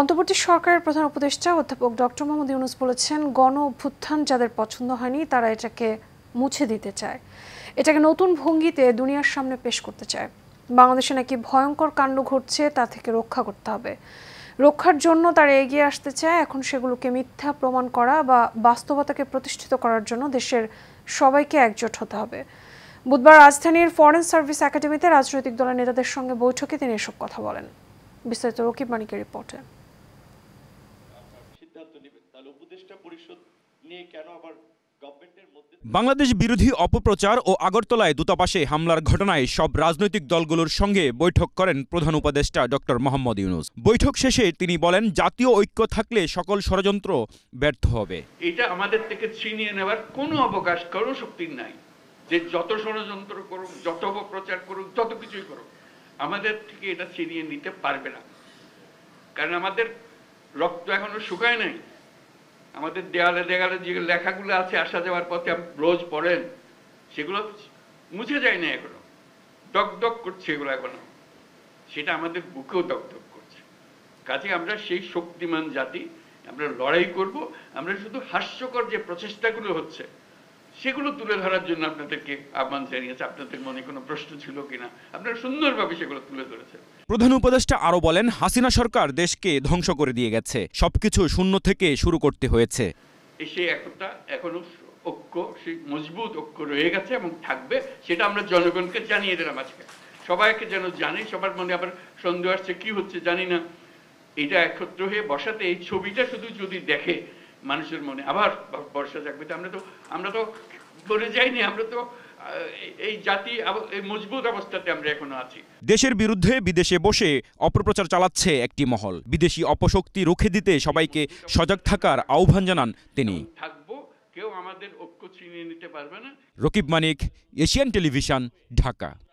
অন্তর্বর্তী সরকারের প্রধান উপদেষ্টা অধ্যাপক ডক্টর মোহাম্মদ ইউনুস বলেছেন গণ অভ্যুত্থান যাদের পছন্দ হয়নি তারা এটাকে মুছে দিতে চায় এটাকে নতুন ভঙ্গিতে দুনিয়ার সামনে পেশ করতে চায় বাংলাদেশে নাকি ভয়ঙ্কর কাণ্ড ঘটছে তা থেকে রক্ষা করতে হবে রক্ষার জন্য তারা এগিয়ে আসতে চায় এখন সেগুলোকে মিথ্যা প্রমাণ করা বা বাস্তবতাকে প্রতিষ্ঠিত করার জন্য দেশের সবাইকে একজোট হতে হবে বুধবার রাজধানীর ফরেন সার্ভিস একাডেমিতে রাজনৈতিক দলের নেতাদের সঙ্গে বৈঠকে তিনি এসব কথা বলেন বিস্তারিত রকিব মানিকের রিপোর্টে সিদ্ধান্ত নেবেন তাহলে উপদেষ্টা পরিষদ নিয়ে কেন আবার বাংলাদেশ বিরোধী অপপ্রচার ও আগরতলায় দূতাবাসে হামলার ঘটনায় সব রাজনৈতিক দলগুলোর সঙ্গে বৈঠক করেন প্রধান উপদেষ্টা ডক্টর মোহাম্মদ ইউনুস বৈঠক শেষে তিনি বলেন জাতীয় ঐক্য থাকলে সকল ষড়যন্ত্র ব্যর্থ হবে এটা আমাদের থেকে ছিনিয়ে নেওয়ার কোনো অবকাশ কারো শক্তির নাই যে যত ষড়যন্ত্র করুক যত অপপ্রচার করুক যত কিছুই করুক আমাদের থেকে এটা ছিনিয়ে নিতে পারবে না কারণ আমাদের রক্ত এখনো শুকায় নাই আমাদের দেয়ালে দেয়ালে যে লেখাগুলো আছে আসা যাওয়ার পথে রোজ পড়েন সেগুলো মুছে যায় না এখনো দগদগ করছে এগুলো এখনো সেটা আমাদের বুকেও দগদগ করছে কাজে আমরা সেই শক্তিমান জাতি আমরা লড়াই করব আমরা শুধু হাস্যকর যে প্রচেষ্টাগুলো হচ্ছে সেগুলো তুলে ধরার জন্য আপনাদেরকে আহ্বান জানিয়েছে আপনাদের মনে কোনো প্রশ্ন ছিল কিনা আপনারা সুন্দরভাবে সেগুলো তুলে ধরেছেন প্রধান উপদেষ্টা আরো বলেন হাসিনা সরকার দেশকে ধ্বংস করে দিয়ে গেছে সবকিছু শূন্য থেকে শুরু করতে হয়েছে সেই একটা এখনো ঐক্য সেই মজবুত ঐক্য রয়ে গেছে এবং থাকবে সেটা আমরা জনগণকে জানিয়ে দিলাম আজকে সবাইকে যেন জানে সবার মনে আবার সন্দেহ আসছে কি হচ্ছে জানি না এটা একত্র হয়ে বসাতে এই ছবিটা শুধু যদি দেখে মানুষের মনে আবার ভরসা জাগবে তো আমরা তো আমরা তো বলে যাইনি আমরা তো এই জাতি এই মজবুত অবস্থাতে আমরা এখনো আছি দেশের বিরুদ্ধে বিদেশে বসে অপপ্রচার চালাচ্ছে একটি মহল বিদেশি অপশক্তি রুখে দিতে সবাইকে সজাগ থাকার আহ্বান জানান তিনি থাকবো কেউ আমাদের ঐক্য চিনিয়ে নিতে পারবে না রকিব মানিক এশিয়ান টেলিভিশন ঢাকা